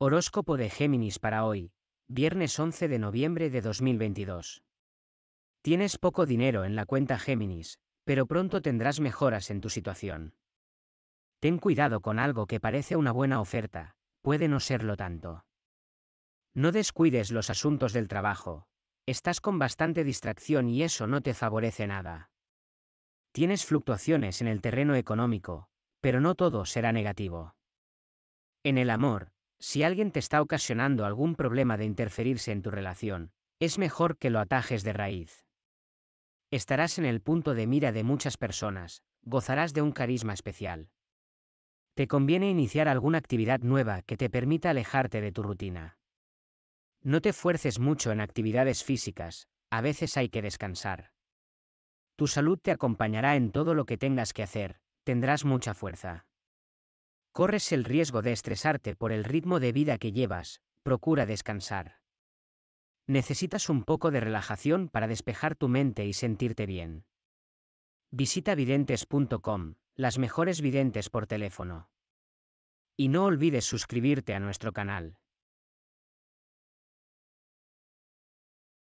Horóscopo de Géminis para hoy, viernes 11 de noviembre de 2022. Tienes poco dinero en la cuenta Géminis, pero pronto tendrás mejoras en tu situación. Ten cuidado con algo que parece una buena oferta, puede no serlo tanto. No descuides los asuntos del trabajo, estás con bastante distracción y eso no te favorece nada. Tienes fluctuaciones en el terreno económico, pero no todo será negativo. En el amor, si alguien te está ocasionando algún problema de interferirse en tu relación, es mejor que lo atajes de raíz. Estarás en el punto de mira de muchas personas, gozarás de un carisma especial. Te conviene iniciar alguna actividad nueva que te permita alejarte de tu rutina. No te fuerces mucho en actividades físicas, a veces hay que descansar. Tu salud te acompañará en todo lo que tengas que hacer, tendrás mucha fuerza corres el riesgo de estresarte por el ritmo de vida que llevas, procura descansar. Necesitas un poco de relajación para despejar tu mente y sentirte bien. Visita videntes.com, las mejores videntes por teléfono. Y no olvides suscribirte a nuestro canal.